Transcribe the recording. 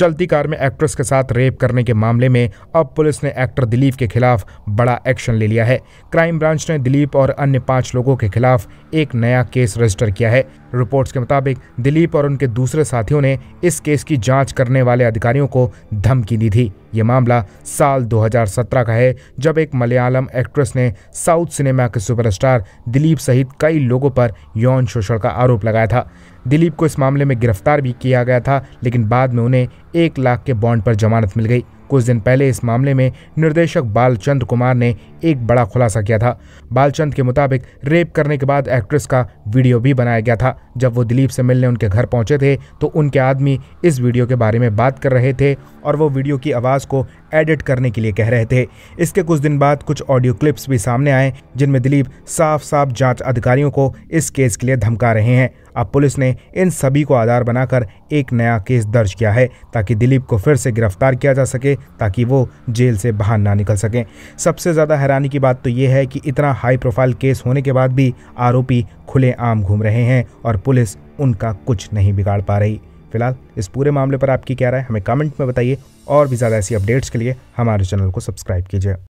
चलती कार में एक्ट्रेस के साथ रेप करने के मामले में अब पुलिस ने एक्टर दिलीप के खिलाफ बड़ा एक्शन ले लिया है क्राइम ब्रांच ने दिलीप और अन्य पांच लोगों के खिलाफ एक नया केस रजिस्टर किया है रिपोर्ट्स के मुताबिक दिलीप और उनके दूसरे साथियों ने इस केस की जांच करने वाले अधिकारियों को धमकी दी थी ये मामला साल 2017 का है जब एक मलयालम एक्ट्रेस ने साउथ सिनेमा के सुपरस्टार दिलीप सहित कई लोगों पर यौन शोषण का आरोप लगाया था दिलीप को इस मामले में गिरफ्तार भी किया गया था लेकिन बाद में उन्हें एक लाख के बॉन्ड पर जमानत मिल गई कुछ दिन पहले इस मामले में निर्देशक बालचंद कुमार ने एक बड़ा खुलासा किया था बालचंद के मुताबिक रेप करने के बाद एक्ट्रेस का वीडियो भी बनाया गया था जब वो दिलीप से मिलने उनके घर पहुंचे थे तो उनके आदमी इस वीडियो के बारे में बात कर रहे थे और वो वीडियो की आवाज़ को एडिट करने के लिए कह रहे थे इसके कुछ दिन बाद कुछ ऑडियो क्लिप्स भी सामने आए जिनमें दिलीप साफ साफ जांच अधिकारियों को इस केस के लिए धमका रहे हैं अब पुलिस ने इन सभी को आधार बनाकर एक नया केस दर्ज किया है ताकि दिलीप को फिर से गिरफ्तार किया जा सके ताकि वो जेल से बाहर ना निकल सकें सबसे ज़्यादा हैरानी की बात तो ये है कि इतना हाई प्रोफाइल केस होने के बाद भी आरोपी खुलेआम घूम रहे हैं और पुलिस उनका कुछ नहीं बिगाड़ पा रही फिलहाल इस पूरे मामले पर आपकी क्या राय हमें कमेंट में बताइए और भी ज़्यादा ऐसी अपडेट्स के लिए हमारे चैनल को सब्सक्राइब कीजिए